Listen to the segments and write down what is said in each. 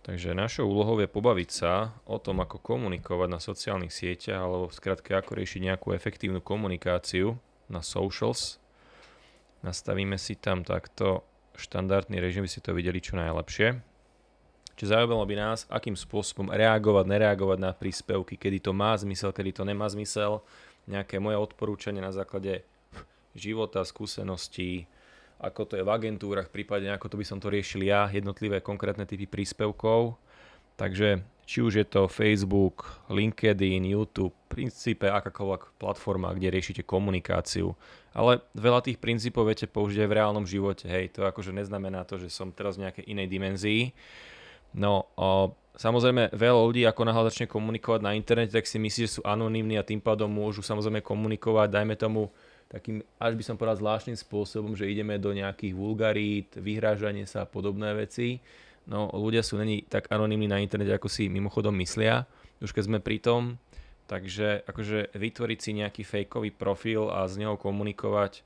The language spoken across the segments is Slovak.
Takže našou úlohou je pobaviť sa o tom, ako komunikovať na sociálnych sieťach, alebo skrátke ako riešiť nejakú efektívnu komunikáciu na socials. Nastavíme si tam takto štandardný režim, by ste to videli čo najlepšie. Čiže zaujímalo by nás, akým spôsobom reagovať, nereagovať na príspevky, kedy to má zmysel, kedy to nemá zmysel, nejaké moje odporúčanie na základe života, skúseností, ako to je v agentúrach, prípadne ako to by som to riešil ja, jednotlivé konkrétne typy príspevkov. Takže či už je to Facebook, LinkedIn, YouTube, v princípe akákoľvek platforma, kde riešite komunikáciu. Ale veľa tých princípov viete použiť aj v reálnom živote. Hej, to akože neznamená to, že som teraz v nejakej inej dimenzii. No, o, samozrejme veľa ľudí ako náhle začne komunikovať na internete, tak si myslí, že sú anonimní a tým pádom môžu samozrejme komunikovať, dajme tomu, takým, až by som povedal, zvláštnym spôsobom, že ideme do nejakých vulgarít, vyhrážanie sa a podobné veci. No, ľudia sú není tak anonimní na internete, ako si mimochodom myslia, už keď sme pri tom. Takže akože vytvoriť si nejaký fejkový profil a z neho komunikovať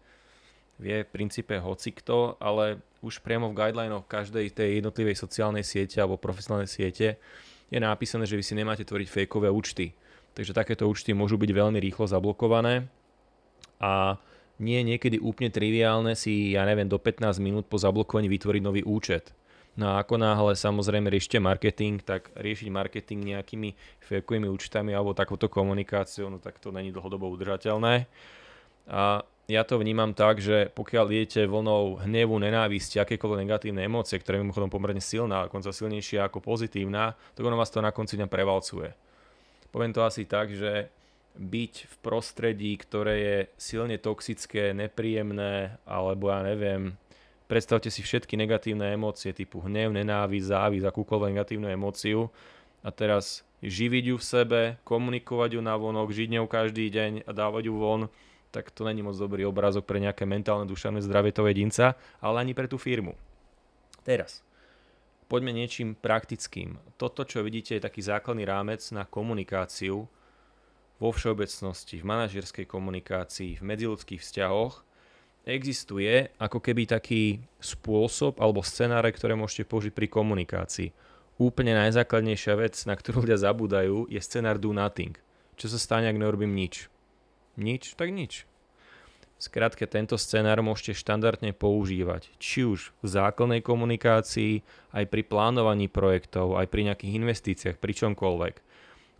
vie v princípe hocikto, ale už priamo v guidelinoch každej tej jednotlivej sociálnej siete alebo profesionálnej siete je napísané, že vy si nemáte tvoriť fejkové účty. Takže takéto účty môžu byť veľmi rýchlo zablokované a nie je niekedy úplne triviálne si, ja neviem, do 15 minút po zablokovaní vytvoriť nový účet. No a ako náhle samozrejme riešite marketing, tak riešiť marketing nejakými fejkovými účtami alebo takouto komunikáciou, no tak to není dlhodobo udržateľné. A ja to vnímam tak, že pokiaľ idete vlnou hnevu, nenávisti, akékoľvek negatívne emócie, ktoré je mimochodom pomerne silná, konca silnejšia ako pozitívna, tak ono vás to na konci dňa prevalcuje. Poviem to asi tak, že byť v prostredí, ktoré je silne toxické, nepríjemné, alebo ja neviem, predstavte si všetky negatívne emócie typu hnev, nenávisť, závisť, akúkoľvek negatívnu emóciu a teraz živiť ju v sebe, komunikovať ju na vonok, žiť ňou každý deň a dávať ju von, tak to není moc dobrý obrázok pre nejaké mentálne dušané zdravie toho jedinca, ale ani pre tú firmu. Teraz, poďme niečím praktickým. Toto, čo vidíte, je taký základný rámec na komunikáciu, vo všeobecnosti, v manažerskej komunikácii, v medziludských vzťahoch existuje ako keby taký spôsob alebo scenáre, ktoré môžete použiť pri komunikácii. Úplne najzákladnejšia vec, na ktorú ľudia zabúdajú, je scenár do nothing. Čo sa stane, ak neurobím nič? Nič, tak nič. Skrátke, tento scenár môžete štandardne používať, či už v základnej komunikácii, aj pri plánovaní projektov, aj pri nejakých investíciách, pri čomkoľvek.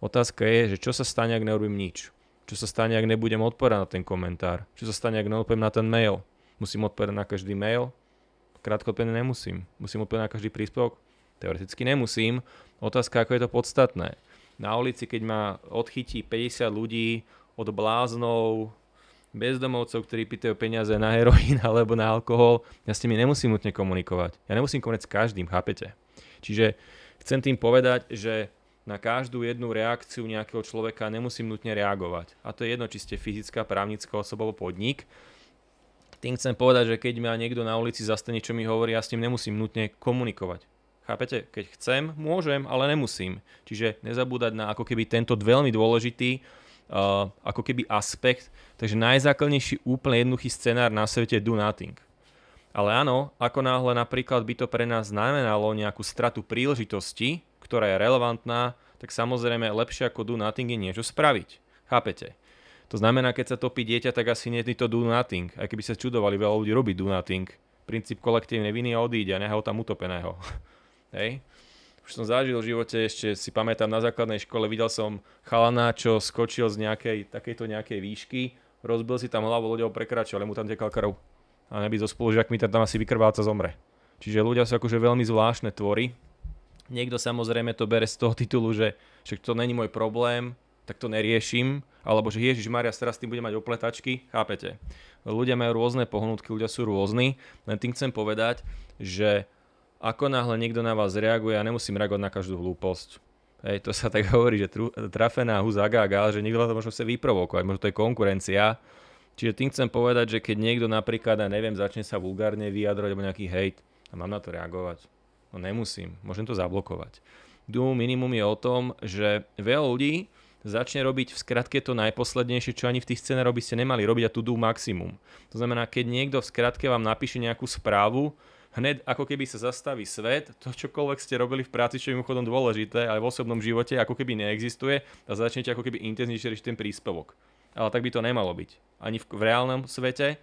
Otázka je, že čo sa stane, ak neurobím nič? Čo sa stane, ak nebudem odporať na ten komentár? Čo sa stane, ak neodpoviem na ten mail? Musím odporať na každý mail? Krátko odpovedať nemusím. Musím odporať na každý príspevok? Teoreticky nemusím. Otázka, ako je to podstatné. Na ulici, keď ma odchytí 50 ľudí od bláznov, bezdomovcov, ktorí pýtajú peniaze na heroín alebo na alkohol, ja s nimi nemusím nutne komunikovať. Ja nemusím komunikovať s každým, chápete? Čiže chcem tým povedať, že na každú jednu reakciu nejakého človeka nemusím nutne reagovať. A to je jedno, či ste fyzická, právnická osoba alebo podnik. Tým chcem povedať, že keď ma niekto na ulici zastane, čo mi hovorí, ja s ním nemusím nutne komunikovať. Chápete? Keď chcem, môžem, ale nemusím. Čiže nezabúdať na ako keby tento veľmi dôležitý uh, ako keby aspekt. Takže najzákladnejší úplne jednoduchý scenár na svete je do nothing. Ale áno, ako náhle napríklad by to pre nás znamenalo nejakú stratu príležitosti, ktorá je relevantná, tak samozrejme lepšie ako do nothing je niečo spraviť. Chápete? To znamená, keď sa topí dieťa, tak asi nie je to do nothing. Aj keby sa čudovali, veľa ľudí robí do nothing. Princíp kolektívnej viny a odíde a nechá ho tam utopeného. Hej? Už som zažil v živote, ešte si pamätám na základnej škole, videl som chalana, čo skočil z nejakej, takejto nejakej výšky, rozbil si tam hlavu, ľudia ho ale mu tam tekal krv. A neby so spolužiakmi tam asi vykrváca zomre. Čiže ľudia sú akože veľmi zvláštne tvory, Niekto samozrejme to bere z toho titulu, že však to není môj problém, tak to neriešim, alebo že Ježiš Maria, teraz tým bude mať opletačky, chápete? Ľudia majú rôzne pohnutky, ľudia sú rôzni, len tým chcem povedať, že ako náhle niekto na vás reaguje, ja nemusím reagovať na každú hlúposť. Hej, to sa tak hovorí, že tru, trafená za gaga, že niekto to možno sa vyprovokovať, možno to je konkurencia. Čiže tým chcem povedať, že keď niekto napríklad, neviem, začne sa vulgárne vyjadrovať alebo nejaký hejt, a mám na to reagovať. No nemusím, môžem to zablokovať. Doom minimum je o tom, že veľa ľudí začne robiť v skratke to najposlednejšie, čo ani v tých scenách by ste nemali robiť a tu do maximum. To znamená, keď niekto v skratke vám napíše nejakú správu, hneď ako keby sa zastaví svet, to čokoľvek ste robili v práci, čo je mimochodom dôležité, aj v osobnom živote, ako keby neexistuje a začnete ako keby intenzívnejšie riešiť ten príspevok. Ale tak by to nemalo byť. Ani v, v reálnom svete,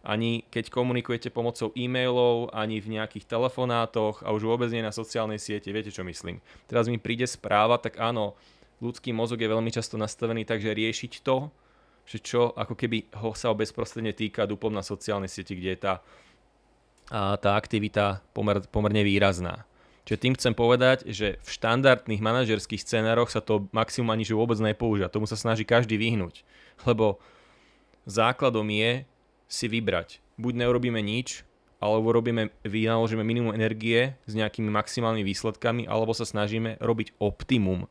ani keď komunikujete pomocou e-mailov, ani v nejakých telefonátoch a už vôbec nie na sociálnej siete. Viete, čo myslím? Teraz mi príde správa, tak áno, ľudský mozog je veľmi často nastavený tak, že riešiť to, že čo ako keby ho sa bezprostredne týka dupom na sociálnej siete, kde je tá, a tá aktivita pomer, pomerne výrazná. Čiže tým chcem povedať, že v štandardných manažerských scenároch sa to maximum ani že vôbec nepoužia. Tomu sa snaží každý vyhnúť. Lebo základom je, si vybrať. Buď neurobíme nič, alebo robíme, vynaložíme minimum energie s nejakými maximálnymi výsledkami, alebo sa snažíme robiť optimum.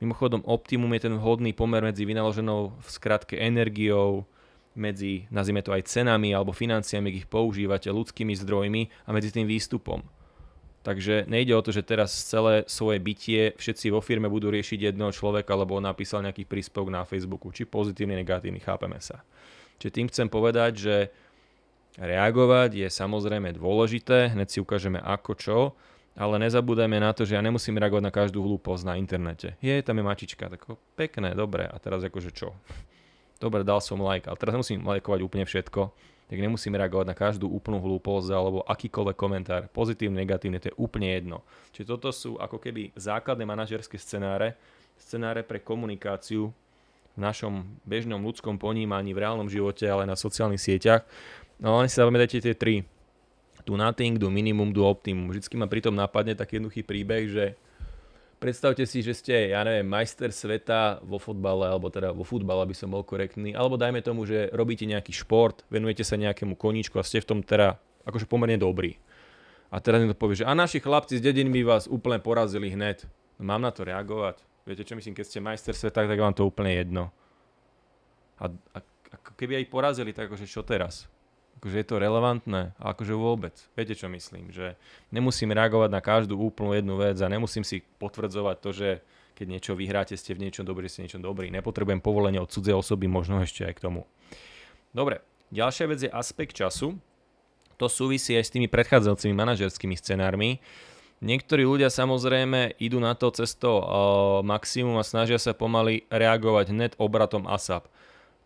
Mimochodom, optimum je ten vhodný pomer medzi vynaloženou v skratke energiou, medzi, nazvime to aj cenami alebo financiami, ich používate, ľudskými zdrojmi a medzi tým výstupom. Takže nejde o to, že teraz celé svoje bytie všetci vo firme budú riešiť jedného človeka, lebo on napísal nejaký príspevok na Facebooku, či pozitívny, negatívny, chápeme sa. Čiže tým chcem povedať, že reagovať je samozrejme dôležité, hneď si ukážeme ako čo, ale nezabúdajme na to, že ja nemusím reagovať na každú hlúposť na internete. Je, tam je mačička, tak pekné, dobre, a teraz akože čo? Dobre, dal som like, ale teraz nemusím lajkovať úplne všetko, tak nemusím reagovať na každú úplnú hlúposť alebo akýkoľvek komentár, pozitívny, negatívny, to je úplne jedno. Čiže toto sú ako keby základné manažerské scenáre, scenáre pre komunikáciu v našom bežnom ľudskom ponímaní, v reálnom živote, ale na sociálnych sieťach. No len si zapamätajte tie tri. Do nothing, do minimum, do optimum. Vždycky ma pritom napadne taký jednoduchý príbeh, že predstavte si, že ste, ja neviem, majster sveta vo fotbale, alebo teda vo futbale, aby som bol korektný, alebo dajme tomu, že robíte nejaký šport, venujete sa nejakému koníčku a ste v tom teda akože pomerne dobrý. A teraz to povie, že a naši chlapci z dediny by vás úplne porazili hneď. Mám na to reagovať? Viete čo myslím, keď ste majster sveta, tak vám to úplne jedno. A, a, a keby aj porazili, tak akože čo teraz? Akože je to relevantné? A akože vôbec. Viete čo myslím? Že nemusím reagovať na každú úplnú jednu vec a nemusím si potvrdzovať to, že keď niečo vyhráte, ste v niečom dobrý, ste v niečom dobrý. Nepotrebujem povolenie od cudzej osoby, možno ešte aj k tomu. Dobre, ďalšia vec je aspekt času. To súvisí aj s tými predchádzajúcimi manažerskými scenármi. Niektorí ľudia samozrejme idú na to cesto eh, maximum a snažia sa pomaly reagovať hneď obratom ASAP.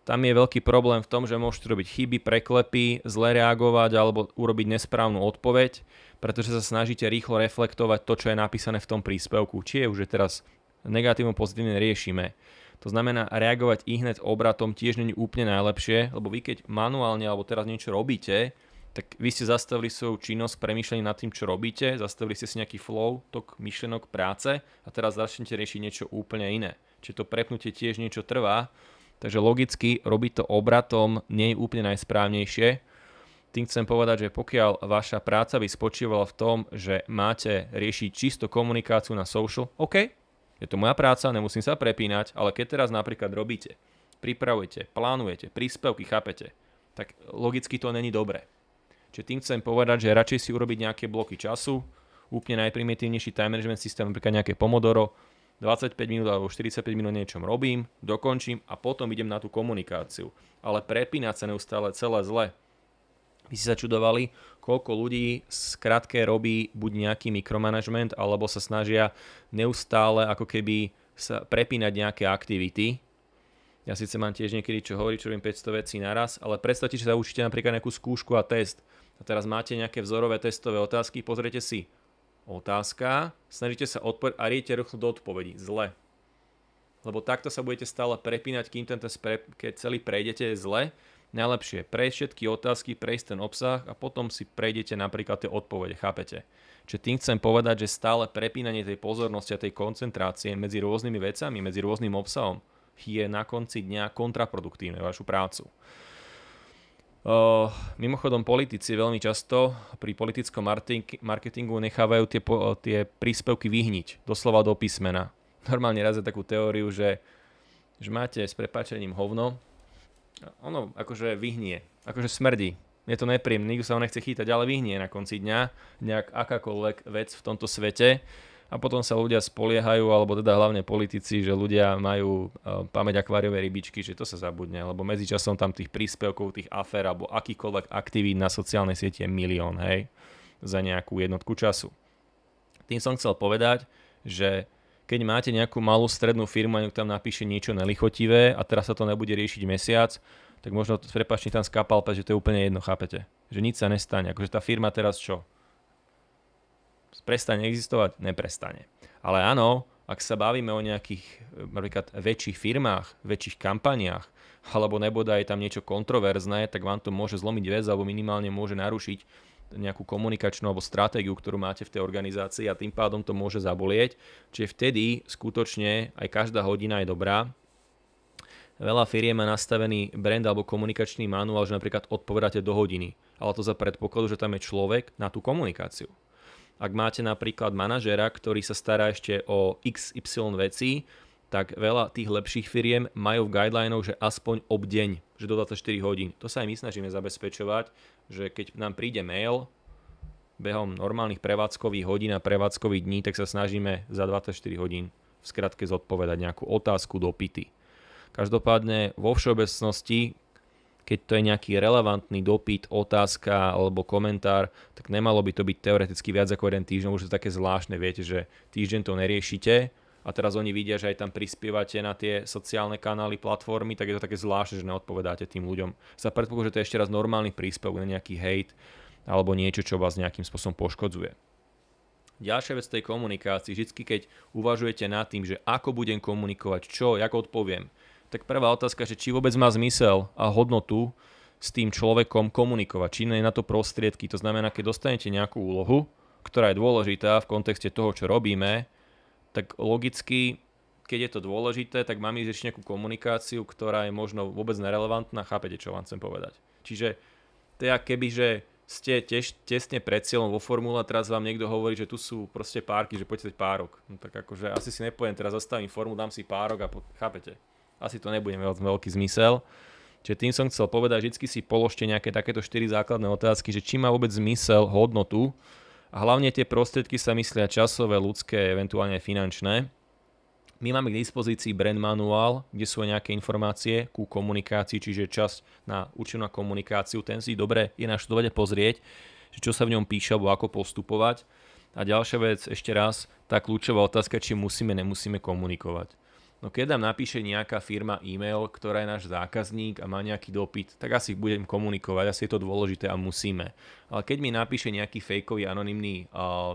Tam je veľký problém v tom, že môžete robiť chyby, preklepy, zle reagovať alebo urobiť nesprávnu odpoveď, pretože sa snažíte rýchlo reflektovať to, čo je napísané v tom príspevku. Či je už teraz negatívno pozitívne riešime. To znamená, reagovať i obratom tiež není úplne najlepšie, lebo vy keď manuálne alebo teraz niečo robíte, tak vy ste zastavili svoju činnosť, premýšľanie nad tým, čo robíte, zastavili ste si nejaký flow, tok myšlenok práce a teraz začnete riešiť niečo úplne iné. Čiže to prepnutie tiež niečo trvá, takže logicky robiť to obratom nie je úplne najsprávnejšie. Tým chcem povedať, že pokiaľ vaša práca by spočívala v tom, že máte riešiť čisto komunikáciu na social, OK, je to moja práca, nemusím sa prepínať, ale keď teraz napríklad robíte, pripravujete, plánujete, príspevky, chápete, tak logicky to není dobré Čiže tým chcem povedať, že radšej si urobiť nejaké bloky času, úplne najprimitívnejší time management systém, napríklad nejaké Pomodoro, 25 minút alebo 45 minút niečom robím, dokončím a potom idem na tú komunikáciu. Ale prepínať sa neustále celé zle. Vy si sa čudovali, koľko ľudí skratke robí buď nejaký mikromanagement, alebo sa snažia neustále ako keby sa prepínať nejaké aktivity. Ja síce mám tiež niekedy čo hovorí, čo robím 500 vecí naraz, ale predstavte, že sa učíte napríklad nejakú skúšku a test a teraz máte nejaké vzorové testové otázky, pozrite si otázka, snažíte sa odpovedať a riete rýchlo do odpovedí. Zle. Lebo takto sa budete stále prepínať, kým ten test pre, keď celý prejdete zle. Najlepšie je prejsť všetky otázky, prejsť ten obsah a potom si prejdete napríklad tie odpovede, chápete? Čiže tým chcem povedať, že stále prepínanie tej pozornosti a tej koncentrácie medzi rôznymi vecami, medzi rôznym obsahom je na konci dňa kontraproduktívne vašu prácu. Uh, mimochodom, politici veľmi často pri politickom marketingu nechávajú tie, po, tie príspevky vyhniť, doslova do písmena. Normálne raz je takú teóriu, že, že máte s prepáčením hovno, ono akože vyhnie, akože smrdí. Je to nepríjemné, nikto sa ho nechce chýtať, ale vyhnie na konci dňa nejak akákoľvek vec v tomto svete a potom sa ľudia spoliehajú, alebo teda hlavne politici, že ľudia majú e, pamäť akváriovej rybičky, že to sa zabudne, lebo medzičasom tam tých príspevkov, tých afér alebo akýkoľvek aktivít na sociálnej siete je milión, hej, za nejakú jednotku času. Tým som chcel povedať, že keď máte nejakú malú strednú firmu a tam napíše niečo nelichotivé a teraz sa to nebude riešiť mesiac, tak možno, prepačne, tam skápal, že to je úplne jedno, chápete? Že nič sa nestane. Akože tá firma teraz čo? prestane existovať? Neprestane. Ale áno, ak sa bavíme o nejakých eh, napríklad väčších firmách, väčších kampaniách, alebo neboda je tam niečo kontroverzné, tak vám to môže zlomiť vec alebo minimálne môže narušiť nejakú komunikačnú alebo stratégiu, ktorú máte v tej organizácii a tým pádom to môže zabolieť. Čiže vtedy skutočne aj každá hodina je dobrá. Veľa firiem má nastavený brand alebo komunikačný manuál, že napríklad odpovedáte do hodiny, ale to za predpokladu, že tam je človek na tú komunikáciu. Ak máte napríklad manažera, ktorý sa stará ešte o XY veci, tak veľa tých lepších firiem majú v guidelinoch, že aspoň ob deň, že do 24 hodín. To sa aj my snažíme zabezpečovať, že keď nám príde mail behom normálnych prevádzkových hodín a prevádzkových dní, tak sa snažíme za 24 hodín v skratke zodpovedať nejakú otázku, pity. Každopádne vo všeobecnosti keď to je nejaký relevantný dopyt, otázka alebo komentár, tak nemalo by to byť teoreticky viac ako jeden týždeň, už je to také zvláštne, viete, že týždeň to neriešite a teraz oni vidia, že aj tam prispievate na tie sociálne kanály, platformy, tak je to také zvláštne, že neodpovedáte tým ľuďom. Sa predpokladá, že to je ešte raz normálny príspevok na nejaký hate alebo niečo, čo vás nejakým spôsobom poškodzuje. Ďalšia vec tej komunikácii, vždy keď uvažujete nad tým, že ako budem komunikovať, čo, ako odpoviem, tak prvá otázka, že či vôbec má zmysel a hodnotu s tým človekom komunikovať, či nie je na to prostriedky. To znamená, keď dostanete nejakú úlohu, ktorá je dôležitá v kontexte toho, čo robíme, tak logicky, keď je to dôležité, tak mám ísť nejakú komunikáciu, ktorá je možno vôbec nerelevantná. Chápete, čo vám chcem povedať? Čiže to je keby, že ste tiež tesne pred cieľom vo formule a teraz vám niekto hovorí, že tu sú proste párky, že poďte párok. No tak akože asi si nepoviem, teraz zastavím formu, dám si párok a po... chápete asi to nebude mať veľký zmysel. Čiže tým som chcel povedať, vždy si položte nejaké takéto štyri základné otázky, že či má vôbec zmysel, hodnotu a hlavne tie prostriedky sa myslia časové, ľudské, eventuálne finančné. My máme k dispozícii brand manuál, kde sú aj nejaké informácie ku komunikácii, čiže čas na určenú komunikáciu. Ten si dobre je náš a pozrieť, že čo sa v ňom píše alebo ako postupovať. A ďalšia vec, ešte raz, tá kľúčová otázka, či musíme, nemusíme komunikovať. No keď nám napíše nejaká firma e-mail, ktorá je náš zákazník a má nejaký dopyt, tak asi budem komunikovať, asi je to dôležité a musíme. Ale keď mi napíše nejaký fejkový anonymný uh,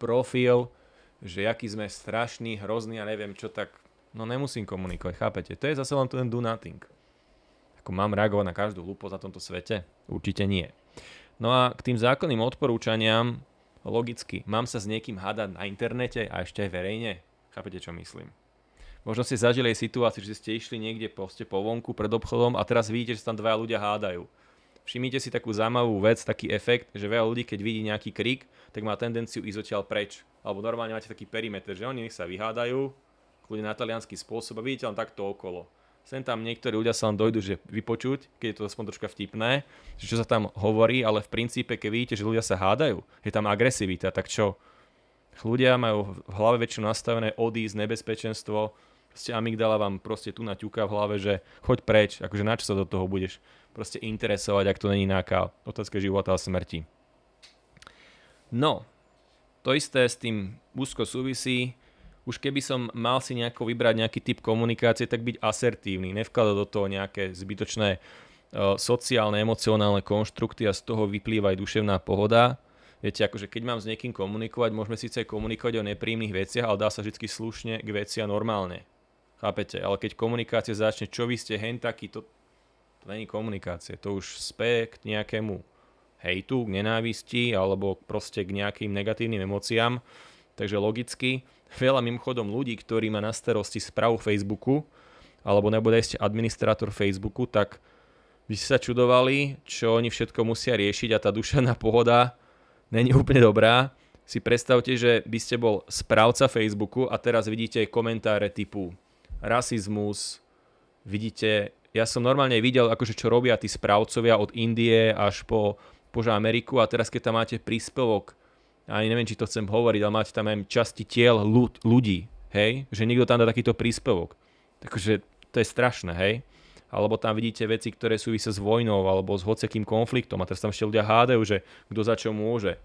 profil, že aký sme strašní, hrozný a neviem čo, tak no nemusím komunikovať, chápete? To je zase len ten do nothing. Ako mám reagovať na každú hlúposť na tomto svete? Určite nie. No a k tým zákonným odporúčaniam, logicky, mám sa s niekým hádať na internete a ešte aj verejne? Chápete, čo myslím? Možno ste zažili aj situáciu, že ste išli niekde ste po vonku pred obchodom a teraz vidíte, že tam dvaja ľudia hádajú. Všimnite si takú zaujímavú vec, taký efekt, že veľa ľudí, keď vidí nejaký krik, tak má tendenciu ísť odtiaľ preč. Alebo normálne máte taký perimeter, že oni nech sa vyhádajú, kľudne na talianský spôsob a vidíte len takto okolo. Sem tam niektorí ľudia sa len dojdu, že vypočuť, keď je to aspoň troška vtipné, že čo sa tam hovorí, ale v princípe, keď vidíte, že ľudia sa hádajú, je tam agresivita, tak čo? Ľudia majú v hlave väčšinu nastavené odísť, nebezpečenstvo, proste amygdala vám proste tu naťuka v hlave, že choď preč, akože na čo sa do toho budeš proste interesovať, ak to není náka otázka života a smrti. No, to isté s tým úzko súvisí. Už keby som mal si nejako vybrať nejaký typ komunikácie, tak byť asertívny, nevkladať do toho nejaké zbytočné e, sociálne, emocionálne konštrukty a z toho vyplýva aj duševná pohoda. Viete, akože keď mám s niekým komunikovať, môžeme síce komunikovať o nepríjemných veciach, ale dá sa vždy slušne k veci a normálne. Chápete? Ale keď komunikácia začne, čo vy ste hen taký, to, to není komunikácia. To už spie k nejakému hejtu, k nenávisti alebo proste k nejakým negatívnym emóciám. Takže logicky, veľa mimochodom ľudí, ktorí má na starosti správu Facebooku, alebo nebude ste administrátor Facebooku, tak by ste sa čudovali, čo oni všetko musia riešiť a tá duševná pohoda není úplne dobrá. Si predstavte, že by ste bol správca Facebooku a teraz vidíte komentáre typu rasizmus, vidíte, ja som normálne videl, akože čo robia tí správcovia od Indie až po poža Ameriku a teraz keď tam máte príspevok, ani neviem, či to chcem hovoriť, ale máte tam aj časti tiel ľud, ľudí, hej? Že niekto tam dá takýto príspevok. Takže to je strašné, hej? Alebo tam vidíte veci, ktoré súvisia s vojnou alebo s hocekým konfliktom a teraz tam ešte ľudia hádajú, že kto za čo môže.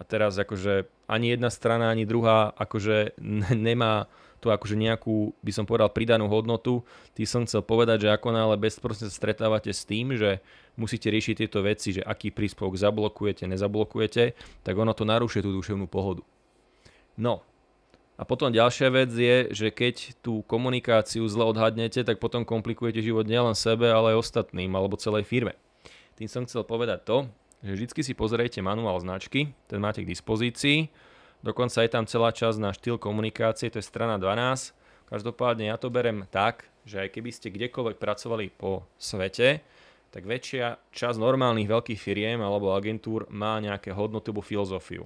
A teraz akože ani jedna strana, ani druhá akože nemá tu akože nejakú, by som povedal, pridanú hodnotu. Ty som chcel povedať, že ako nále bezprostne sa stretávate s tým, že musíte riešiť tieto veci, že aký príspevok zablokujete, nezablokujete, tak ono to narušuje tú duševnú pohodu. No, a potom ďalšia vec je, že keď tú komunikáciu zle odhadnete, tak potom komplikujete život nielen sebe, ale aj ostatným alebo celej firme. Tým som chcel povedať to, že vždycky si pozrejte manuál značky, ten máte k dispozícii. Dokonca je tam celá časť na štýl komunikácie, to je strana 12. Každopádne ja to berem tak, že aj keby ste kdekoľvek pracovali po svete, tak väčšia časť normálnych veľkých firiem alebo agentúr má nejaké hodnoty alebo filozofiu.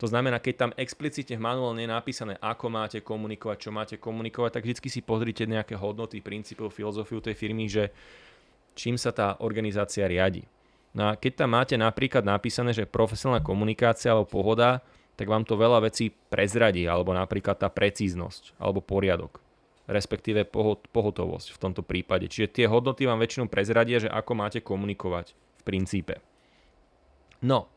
To znamená, keď tam explicitne v manuálne je napísané, ako máte komunikovať, čo máte komunikovať, tak vždy si pozrite nejaké hodnoty, princípov, filozofiu tej firmy, že čím sa tá organizácia riadi. No a keď tam máte napríklad napísané, že profesionálna komunikácia alebo pohoda, tak vám to veľa vecí prezradí, alebo napríklad tá precíznosť, alebo poriadok, respektíve pohot, pohotovosť v tomto prípade. Čiže tie hodnoty vám väčšinou prezradia, že ako máte komunikovať v princípe. No,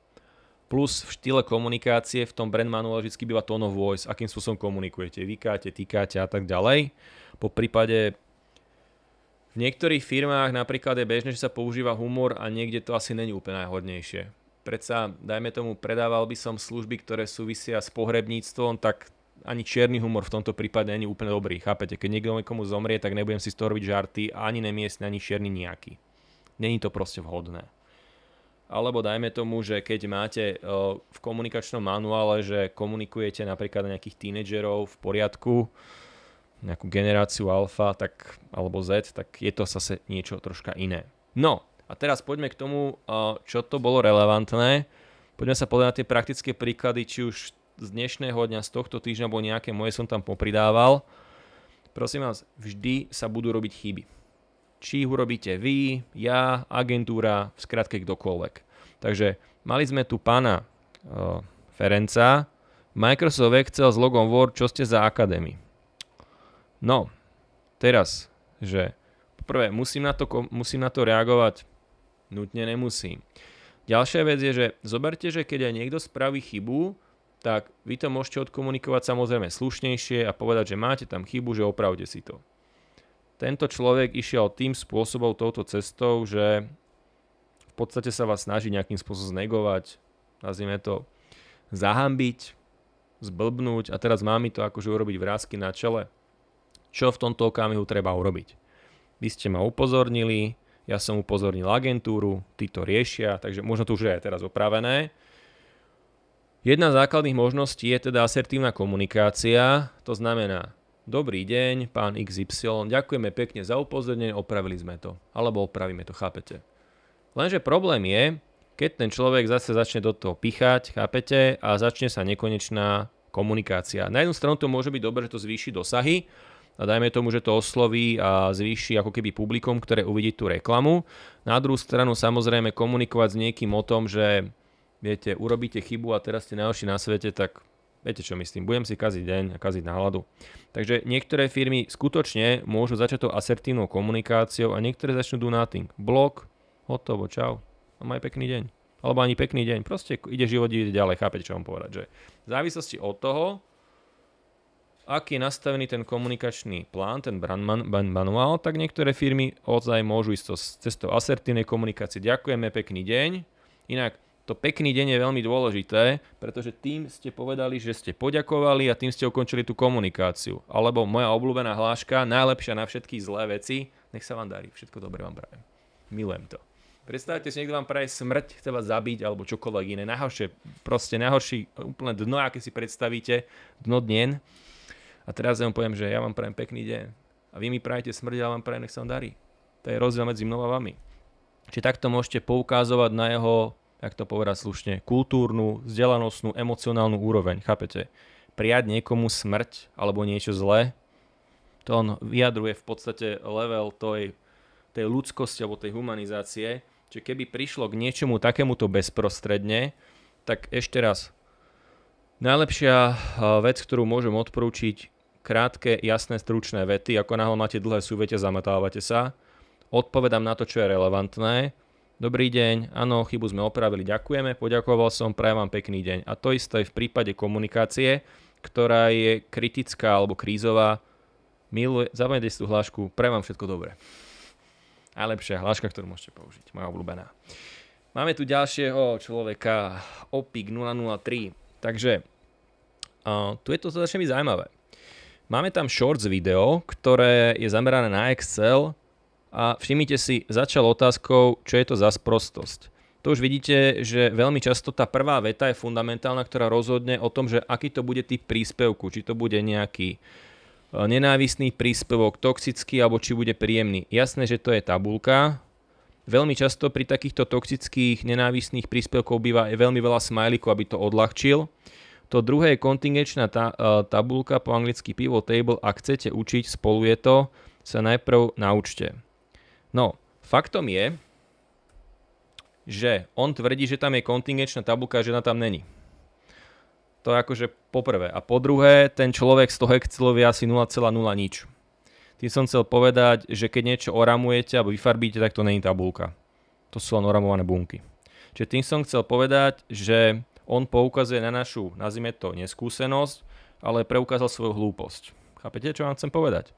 plus v štýle komunikácie v tom brand manuál vždy býva tone of voice, akým spôsobom komunikujete, vykáte, týkáte a tak ďalej. Po prípade v niektorých firmách napríklad je bežné, že sa používa humor a niekde to asi není úplne najhodnejšie. Predsa, dajme tomu, predával by som služby, ktoré súvisia s pohrebníctvom, tak ani čierny humor v tomto prípade není úplne dobrý. Chápete, keď niekto niekomu zomrie, tak nebudem si z toho robiť žarty a ani nemiestne, ani čierny nejaký. Není to proste vhodné. Alebo dajme tomu, že keď máte eh, v komunikačnom manuále, že komunikujete napríklad na nejakých tínedžerov v poriadku, nejakú generáciu alfa tak, alebo z, tak je to zase niečo troška iné. No a teraz poďme k tomu, eh, čo to bolo relevantné. Poďme sa pozrieť na tie praktické príklady, či už z dnešného dňa, z tohto týždňa, alebo nejaké moje som tam popridával. Prosím vás, vždy sa budú robiť chyby. Či ich urobíte vy, ja, agentúra, v skratke kdokoľvek. Takže mali sme tu pána eh, Ferenca, Microsoft Excel s logom Word, čo ste za akadémy. No, teraz, že prvé, musím na to, musím na to reagovať, nutne nemusím. Ďalšia vec je, že zoberte, že keď aj niekto spraví chybu, tak vy to môžete odkomunikovať samozrejme slušnejšie a povedať, že máte tam chybu, že opravde si to. Tento človek išiel tým spôsobom, touto cestou, že v podstate sa vás snaží nejakým spôsobom znegovať, nazvime to zahambiť, zblbnúť a teraz má mi to akože urobiť vrázky na čele čo v tomto okamihu treba urobiť. Vy ste ma upozornili, ja som upozornil agentúru, tí to riešia, takže možno to už je aj teraz opravené. Jedna z základných možností je teda asertívna komunikácia, to znamená Dobrý deň, pán XY, ďakujeme pekne za upozornenie, opravili sme to. Alebo opravíme to, chápete. Lenže problém je, keď ten človek zase začne do toho pichať, chápete, a začne sa nekonečná komunikácia. Na jednu stranu to môže byť dobré, že to zvýši dosahy, a dajme tomu, že to osloví a zvýši ako keby publikum, ktoré uvidí tú reklamu. Na druhú stranu samozrejme komunikovať s niekým o tom, že viete, urobíte chybu a teraz ste najhorší na svete, tak viete čo myslím, budem si kaziť deň a kaziť náladu. Takže niektoré firmy skutočne môžu začať tou asertívnou komunikáciou a niektoré začnú do nothing. Blok, hotovo, čau a maj pekný deň. Alebo ani pekný deň, proste ide život, ide ďalej, chápete čo vám povedať, že v závislosti od toho, ak je nastavený ten komunikačný plán, ten brand man, manuál, tak niektoré firmy odzaj môžu ísť to cestou asertívnej komunikácie. Ďakujeme, pekný deň. Inak to pekný deň je veľmi dôležité, pretože tým ste povedali, že ste poďakovali a tým ste ukončili tú komunikáciu. Alebo moja obľúbená hláška, najlepšia na všetky zlé veci, nech sa vám darí, všetko dobre vám prajem. Milujem to. Predstavte si, niekto vám praje smrť, chce vás zabiť alebo čokoľvek iné. Najhoršie, proste najhorší úplne dno, aké si predstavíte, dno dnen. A teraz ja vám poviem, že ja vám prajem pekný deň. A vy mi prajete smrť, a vám prajem, nech sa vám darí. To je rozdiel medzi mnou a vami. Čiže takto môžete poukázovať na jeho, jak to povedať slušne, kultúrnu, vzdelanostnú, emocionálnu úroveň. Chápete? Prijať niekomu smrť alebo niečo zlé, to on vyjadruje v podstate level tej, tej ľudskosti alebo tej humanizácie. Čiže keby prišlo k niečomu takémuto bezprostredne, tak ešte raz, najlepšia vec, ktorú môžem odporúčiť, krátke, jasné, stručné vety, ako náhle máte dlhé súvete, zametávate sa. Odpovedám na to, čo je relevantné. Dobrý deň, áno, chybu sme opravili, ďakujeme, poďakoval som, prajem vám pekný deň. A to isté v prípade komunikácie, ktorá je kritická alebo krízová. Miluje, zavedete si tú hlášku, prajem vám všetko dobré. Najlepšia hláška, ktorú môžete použiť, moja obľúbená. Máme tu ďalšieho človeka, OPIC 003. Takže uh, tu je to začne byť zaujímavé. Máme tam shorts video, ktoré je zamerané na Excel a všimnite si, začal otázkou, čo je to za sprostosť. To už vidíte, že veľmi často tá prvá veta je fundamentálna, ktorá rozhodne o tom, že aký to bude typ príspevku, či to bude nejaký e, nenávisný príspevok, toxický alebo či bude príjemný. Jasné, že to je tabulka, Veľmi často pri takýchto toxických, nenávisných príspevkov býva aj veľmi veľa smajlíkov, aby to odľahčil. To druhé je kontingenčná ta, e, tabulka po anglicky pivot table. Ak chcete učiť, spolu je to, sa najprv naučte. No, faktom je, že on tvrdí, že tam je kontingenčná tabulka že na tam není. To je akože poprvé. A po druhé, ten človek z toho Excelov je asi 0,0 nič. Tým som chcel povedať, že keď niečo oramujete alebo vyfarbíte, tak to není tabulka. To sú len oramované bunky. Čiže tým som chcel povedať, že on poukazuje na našu, nazvime to, neskúsenosť, ale preukázal svoju hlúposť. Chápete, čo vám chcem povedať?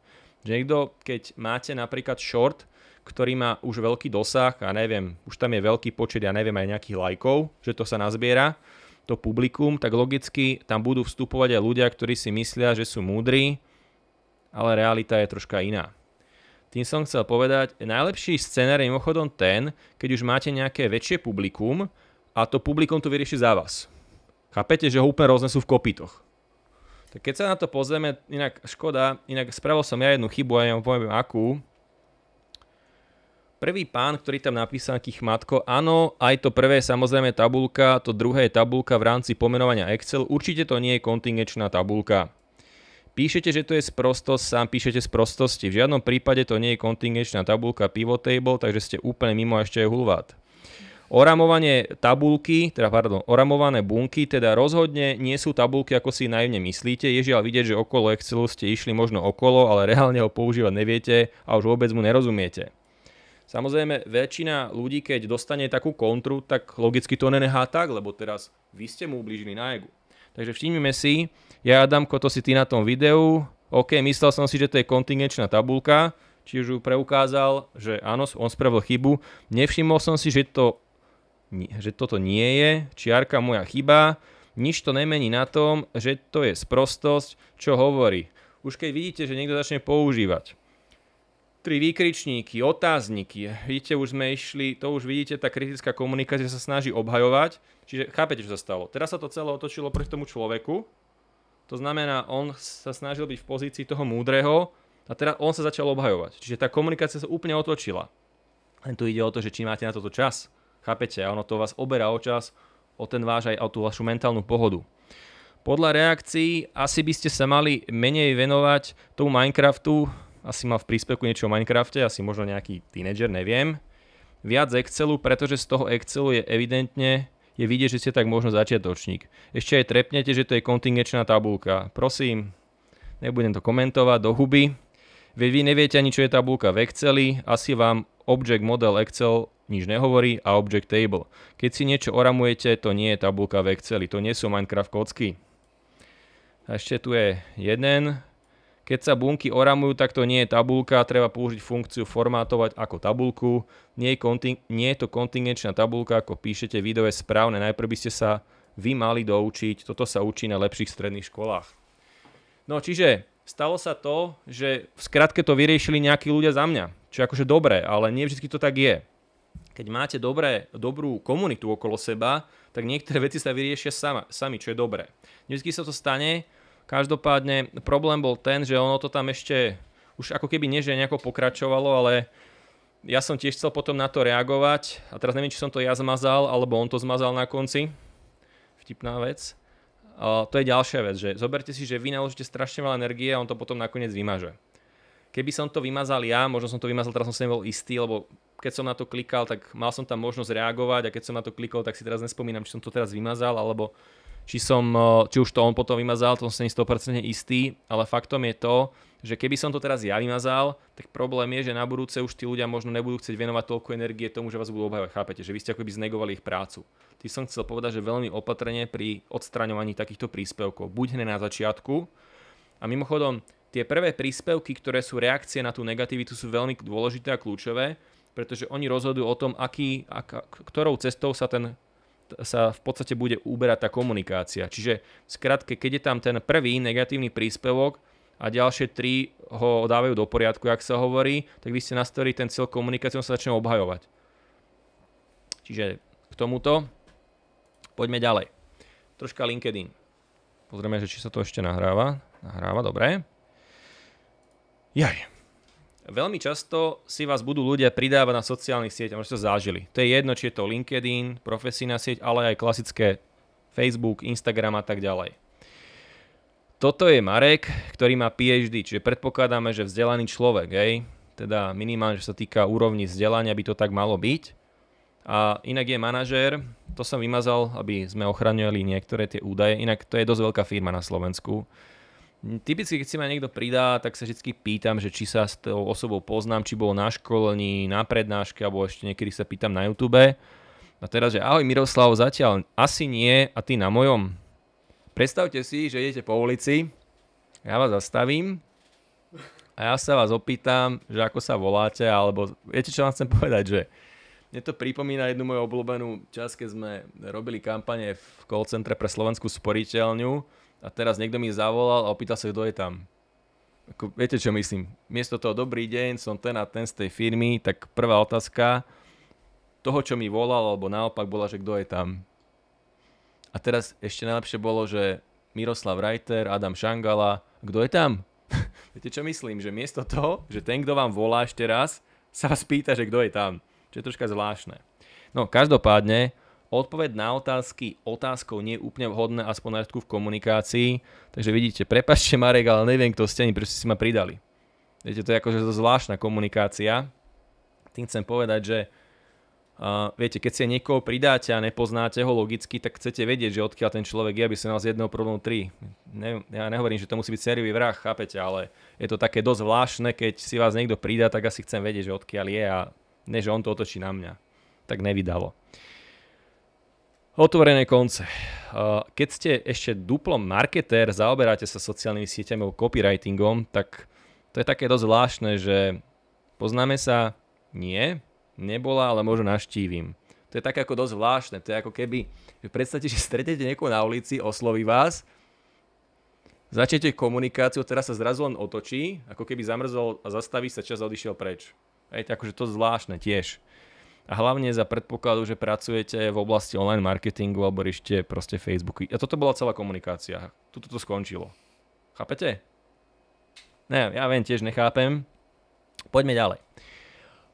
Že niekto, keď máte napríklad short, ktorý má už veľký dosah a neviem, už tam je veľký počet, ja neviem, aj nejakých lajkov, že to sa nazbiera, to publikum, tak logicky tam budú vstupovať aj ľudia, ktorí si myslia, že sú múdri, ale realita je troška iná. Tým som chcel povedať, najlepší scenár je mimochodom ten, keď už máte nejaké väčšie publikum, a to publikum to vyrieši za vás. Chápete, že ho úplne roznesú v kopitoch. Tak keď sa na to pozrieme, inak škoda, inak spravil som ja jednu chybu a ja vám poviem akú. Prvý pán, ktorý tam napísal nejaký chmatko, áno, aj to prvé je samozrejme tabulka, to druhé je tabulka v rámci pomenovania Excel, určite to nie je kontingenčná tabulka. Píšete, že to je sprostosť, sám píšete sprostosti. V žiadnom prípade to nie je kontingenčná tabulka pivot table, takže ste úplne mimo a ešte je hulvát. Oramovanie tabulky, teda pardon, oramované bunky, teda rozhodne nie sú tabulky, ako si naivne myslíte. Je žiaľ vidieť, že okolo Excelu ste išli možno okolo, ale reálne ho používať neviete a už vôbec mu nerozumiete. Samozrejme, väčšina ľudí, keď dostane takú kontru, tak logicky to nenehá tak, lebo teraz vy ste mu ublížili na egu. Takže všimnime si, ja Adamko, to si ty na tom videu, OK, myslel som si, že to je kontingenčná tabulka, čiže už preukázal, že áno, on spravil chybu. Nevšimol som si, že to že toto nie je, čiarka moja chyba, nič to nemení na tom, že to je sprostosť, čo hovorí. Už keď vidíte, že niekto začne používať tri výkričníky, otázniky, vidíte, už sme išli, to už vidíte, tá kritická komunikácia sa snaží obhajovať, čiže chápete, čo sa stalo. Teraz sa to celé otočilo proti tomu človeku, to znamená, on sa snažil byť v pozícii toho múdreho a teraz on sa začal obhajovať. Čiže tá komunikácia sa úplne otočila. Len tu ide o to, že či máte na toto čas. Chápete? A ono to vás oberá o čas, o ten váš aj o tú vašu mentálnu pohodu. Podľa reakcií asi by ste sa mali menej venovať tomu Minecraftu, asi mal v príspevku niečo o Minecrafte, asi možno nejaký tínedžer, neviem. Viac Excelu, pretože z toho Excelu je evidentne je vidieť, že ste tak možno začiatočník. Ešte aj trepnete, že to je kontingenčná tabulka. Prosím, nebudem to komentovať do huby. Veď vy neviete ani, čo je tabulka v Exceli, asi vám Object Model Excel nič nehovorí a object table. Keď si niečo oramujete, to nie je tabulka v Exceli, to nie sú Minecraft kocky. A ešte tu je jeden. Keď sa bunky oramujú, tak to nie je tabulka, treba použiť funkciu formátovať ako tabulku. Nie je, nie je to kontingenčná tabulka, ako píšete video je správne, najprv by ste sa vy mali doučiť, toto sa učí na lepších stredných školách. No čiže stalo sa to, že v skratke to vyriešili nejakí ľudia za mňa, čo je akože dobré, ale nie vždy to tak je keď máte dobré, dobrú komunitu okolo seba, tak niektoré veci sa vyriešia sama, sami, čo je dobré. Nevždy sa to stane, každopádne problém bol ten, že ono to tam ešte už ako keby nie, že nejako pokračovalo, ale ja som tiež chcel potom na to reagovať a teraz neviem, či som to ja zmazal, alebo on to zmazal na konci. Vtipná vec. A to je ďalšia vec, že zoberte si, že vy naložíte strašne veľa energie a on to potom nakoniec vymaže keby som to vymazal ja, možno som to vymazal, teraz som si nebol istý, lebo keď som na to klikal, tak mal som tam možnosť reagovať a keď som na to klikol, tak si teraz nespomínam, či som to teraz vymazal, alebo či, som, eh, či už to on potom vymazal, to som si 100% istý, ale faktom je to, že keby som to teraz ja vymazal, tak problém je, že na budúce už tí ľudia možno nebudú chcieť venovať toľko energie tomu, že vás budú obhajovať, chápete, že vy ste akoby znegovali ich prácu. Ty som chcel povedať, že veľmi opatrne pri odstraňovaní takýchto príspevkov, buď hneď na začiatku, a mimochodom, tie prvé príspevky, ktoré sú reakcie na tú negativitu, sú veľmi dôležité a kľúčové, pretože oni rozhodujú o tom, aký, ak, ktorou cestou sa ten sa v podstate bude uberať tá komunikácia. Čiže skratke, keď je tam ten prvý negatívny príspevok a ďalšie tri ho dávajú do poriadku, ak sa hovorí, tak vy ste nastavili ten cieľ komunikáciou sa začne obhajovať. Čiže k tomuto poďme ďalej. Troška LinkedIn. Pozrieme, že či sa to ešte nahráva. Nahráva, dobre. Jaj. Veľmi často si vás budú ľudia pridávať na sociálnych sieťach, možno to zažili. To je jedno, či je to LinkedIn, profesijná sieť, ale aj klasické Facebook, Instagram a tak ďalej. Toto je Marek, ktorý má PhD, čiže predpokladáme, že vzdelaný človek, hej? teda minimálne, že sa týka úrovni vzdelania, by to tak malo byť. A inak je manažér, to som vymazal, aby sme ochraňovali niektoré tie údaje, inak to je dosť veľká firma na Slovensku Typicky, keď si ma niekto pridá, tak sa vždy pýtam, že či sa s tou osobou poznám, či bol na školení, na prednáške, alebo ešte niekedy sa pýtam na YouTube. A teraz, že ahoj Miroslav, zatiaľ asi nie a ty na mojom. Predstavte si, že idete po ulici, ja vás zastavím a ja sa vás opýtam, že ako sa voláte, alebo viete, čo vám chcem povedať, že mne to pripomína jednu moju obľúbenú časť, keď sme robili kampane v call centre pre Slovenskú sporiteľňu, a teraz niekto mi zavolal a opýtal sa, kto je tam. Ako, viete, čo myslím? Miesto toho, dobrý deň, som ten a ten z tej firmy, tak prvá otázka toho, čo mi volal, alebo naopak bola, že kto je tam. A teraz ešte najlepšie bolo, že Miroslav Reiter, Adam Šangala, kto je tam? viete, čo myslím? Že miesto toho, že ten, kto vám volá ešte raz, sa vás pýta, že kto je tam. Čo je troška zvláštne. No, každopádne, odpoveď na otázky otázkou nie je úplne vhodné, aspoň na v komunikácii. Takže vidíte, prepačte Marek, ale neviem, kto ste ani, prečo si ma pridali. Viete, to je akože to zvláštna komunikácia. Tým chcem povedať, že uh, viete, keď si niekoho pridáte a nepoznáte ho logicky, tak chcete vedieť, že odkiaľ ten človek je, aby ste nás jedného problému tri. Ne, ja nehovorím, že to musí byť sériový vrah, chápete, ale je to také dosť zvláštne, keď si vás niekto pridá, tak asi chcem vedieť, že odkiaľ je a ne, že on to otočí na mňa. Tak nevydalo. Otvorené konce. Uh, keď ste ešte duplom marketér, zaoberáte sa sociálnymi sieťami a copywritingom, tak to je také dosť zvláštne, že poznáme sa, nie, nebola, ale možno naštívim. To je také ako dosť zvláštne. To je ako keby, že predstavte, že stretnete niekoho na ulici, osloví vás, začnete komunikáciu, teraz sa zrazu len otočí, ako keby zamrzol a zastaví sa čas a odišiel preč. Hej, akože to zvláštne tiež a hlavne za predpokladu, že pracujete v oblasti online marketingu alebo riešite proste Facebooky. A toto bola celá komunikácia. Tuto to skončilo. Chápete? Ne, ja viem, tiež nechápem. Poďme ďalej.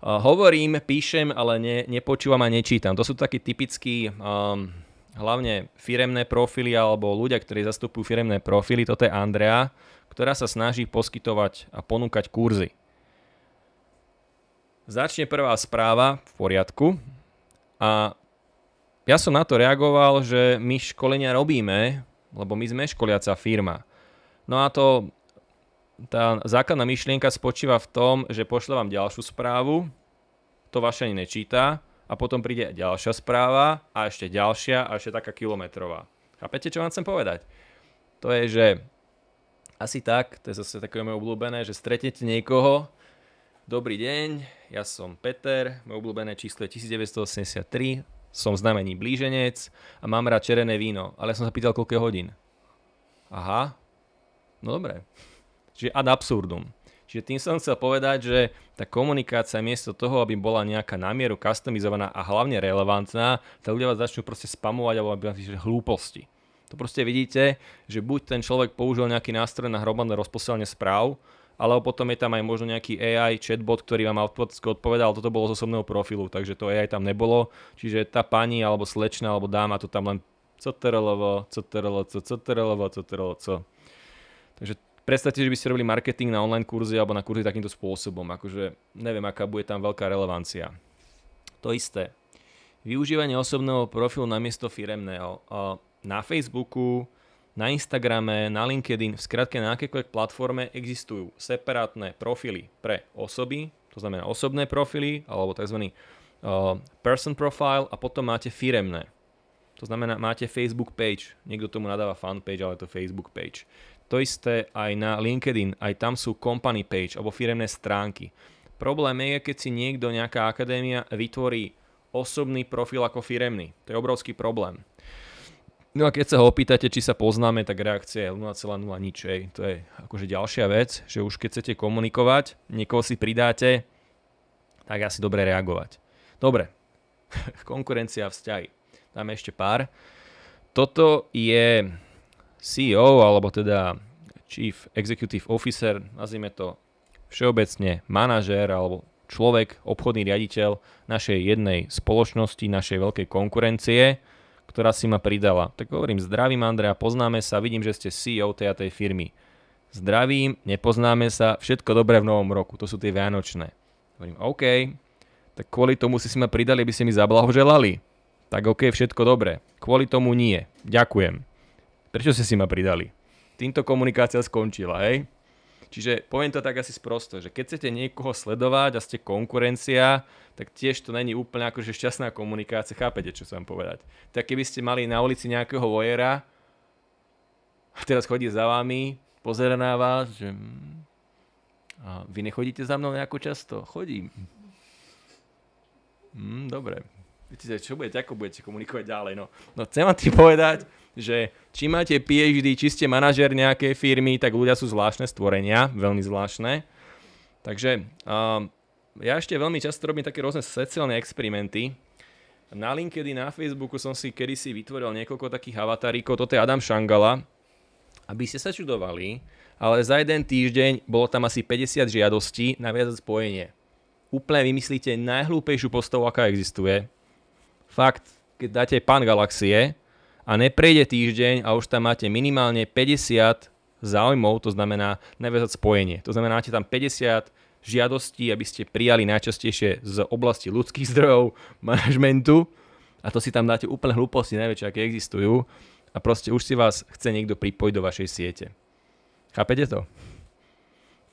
Uh, hovorím, píšem, ale ne, nepočúvam a nečítam. To sú takí typickí um, hlavne firemné profily alebo ľudia, ktorí zastupujú firemné profily. Toto je Andrea, ktorá sa snaží poskytovať a ponúkať kurzy. Začne prvá správa, v poriadku. A ja som na to reagoval, že my školenia robíme, lebo my sme školiaca firma. No a to, tá základná myšlienka spočíva v tom, že pošle vám ďalšiu správu, to vaše ani nečíta, a potom príde ďalšia správa a ešte ďalšia a ešte taká kilometrová. Chápete, čo vám chcem povedať? To je, že asi tak, to je zase také moje obľúbené, že stretnete niekoho, Dobrý deň, ja som Peter, moje obľúbené číslo je 1983, som znamení blíženec a mám rád červené víno, ale som sa pýtal, koľko hodín. Aha, no dobre. Čiže ad absurdum. Čiže tým som chcel povedať, že tá komunikácia miesto toho, aby bola nejaká námieru customizovaná a hlavne relevantná, tak ľudia vás začnú proste spamovať alebo aby hlúposti. To proste vidíte, že buď ten človek použil nejaký nástroj na hromadné rozposielanie správ, alebo potom je tam aj možno nejaký AI chatbot, ktorý vám automaticky odpovedal, toto bolo z osobného profilu, takže to AI tam nebolo, čiže tá pani alebo slečna alebo dáma to tam len ctrlovo, ctrlovo, ctrlovo, co. Takže predstavte, že by ste robili marketing na online kurzy alebo na kurzy takýmto spôsobom. Akože neviem, aká bude tam veľká relevancia. To isté. Využívanie osobného profilu namiesto firemného. Na Facebooku na Instagrame, na LinkedIn, v skratke na akékoľvek platforme existujú separátne profily pre osoby, to znamená osobné profily alebo tzv. Uh, person profile a potom máte firemné. To znamená, máte Facebook page, niekto tomu nadáva fanpage, ale to Facebook page. To isté aj na LinkedIn, aj tam sú company page alebo firemné stránky. Problém je, keď si niekto, nejaká akadémia vytvorí osobný profil ako firemný. To je obrovský problém. No a keď sa ho opýtate, či sa poznáme, tak reakcia je 0,0 nič. Ej. To je akože ďalšia vec, že už keď chcete komunikovať, niekoho si pridáte, tak asi dobre reagovať. Dobre, konkurencia a vzťahy. Dáme ešte pár. Toto je CEO, alebo teda Chief Executive Officer, nazvime to všeobecne manažér alebo človek, obchodný riaditeľ našej jednej spoločnosti, našej veľkej konkurencie ktorá si ma pridala. Tak hovorím, zdravím Andrea, poznáme sa, vidím, že ste CEO tej a tej firmy. Zdravím, nepoznáme sa, všetko dobré v novom roku, to sú tie Vianočné. Hovorím, OK, tak kvôli tomu si si ma pridali, aby ste mi zablahoželali. Tak OK, všetko dobré. Kvôli tomu nie. Ďakujem. Prečo ste si ma pridali? Týmto komunikácia skončila, hej? Čiže poviem to tak asi sprosto, že keď chcete niekoho sledovať a ste konkurencia, tak tiež to není úplne akože šťastná komunikácia, chápete, čo som povedať. Tak keby ste mali na ulici nejakého vojera, a teraz chodí za vami, pozera na vás, že a vy nechodíte za mnou nejako často? Chodím. Mm, dobre. Viete, čo budete, ako budete komunikovať ďalej? No, no chcem vám tým povedať, že či máte PhD, či ste manažer nejakej firmy, tak ľudia sú zvláštne stvorenia, veľmi zvláštne. Takže uh, ja ešte veľmi často robím také rôzne sociálne experimenty. Na LinkedIn, na Facebooku som si kedysi vytvoril niekoľko takých avatarikov, toto je Adam Šangala, aby ste sa čudovali, ale za jeden týždeň bolo tam asi 50 žiadostí na viac spojenie. Úplne vymyslíte najhlúpejšiu postavu, aká existuje. Fakt, keď dáte pán galaxie, a neprejde týždeň a už tam máte minimálne 50 záujmov, to znamená naviazať spojenie. To znamená, máte tam 50 žiadostí, aby ste prijali najčastejšie z oblasti ľudských zdrojov, manažmentu a to si tam dáte úplne hlúposti najväčšie, aké existujú a proste už si vás chce niekto pripojiť do vašej siete. Chápete to?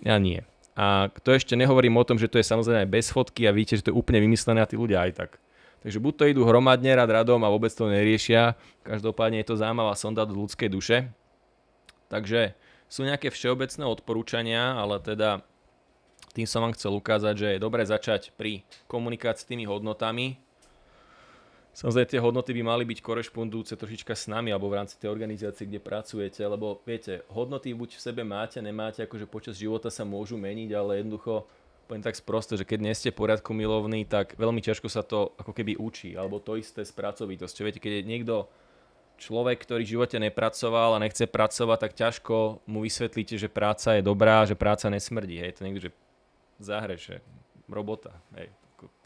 Ja nie. A to ešte nehovorím o tom, že to je samozrejme bez fotky a víte, že to je úplne vymyslené a tí ľudia aj tak Takže buď to idú hromadne rad radom a vôbec to neriešia. Každopádne je to zaujímavá sonda do ľudskej duše. Takže sú nejaké všeobecné odporúčania, ale teda tým som vám chcel ukázať, že je dobré začať pri komunikácii s tými hodnotami. Samozrejme, tie hodnoty by mali byť korešpondujúce trošička s nami alebo v rámci tej organizácie, kde pracujete, lebo viete, hodnoty buď v sebe máte, nemáte, akože počas života sa môžu meniť, ale jednoducho poviem tak sprosto, že keď nie ste poriadku milovní, tak veľmi ťažko sa to ako keby učí, alebo to isté z pracovitosti. Viete, keď je niekto človek, ktorý v živote nepracoval a nechce pracovať, tak ťažko mu vysvetlíte, že práca je dobrá, že práca nesmrdí. Hej, to niekto, že zahreše, robota. Hej.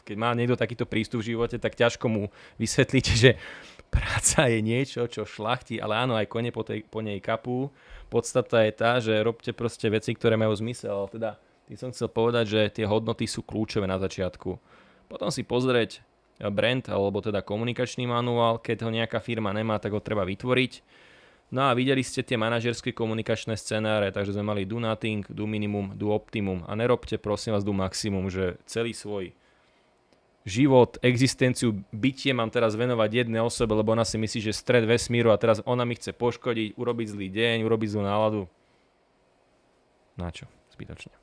Keď má niekto takýto prístup v živote, tak ťažko mu vysvetlíte, že práca je niečo, čo šlachtí, ale áno, aj kone po, tej, po nej kapú. Podstata je tá, že robte proste veci, ktoré majú zmysel. Teda tým som chcel povedať, že tie hodnoty sú kľúčové na začiatku. Potom si pozrieť brand alebo teda komunikačný manuál, keď ho nejaká firma nemá, tak ho treba vytvoriť. No a videli ste tie manažerské komunikačné scenáre, takže sme mali do nothing, do minimum, do optimum a nerobte prosím vás do maximum, že celý svoj život, existenciu, bytie mám teraz venovať jednej osobe, lebo ona si myslí, že stred vesmíru a teraz ona mi chce poškodiť, urobiť zlý deň, urobiť zlú náladu. Na čo? Zbytočne.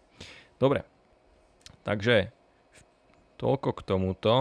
Dobre, takže toľko k tomuto.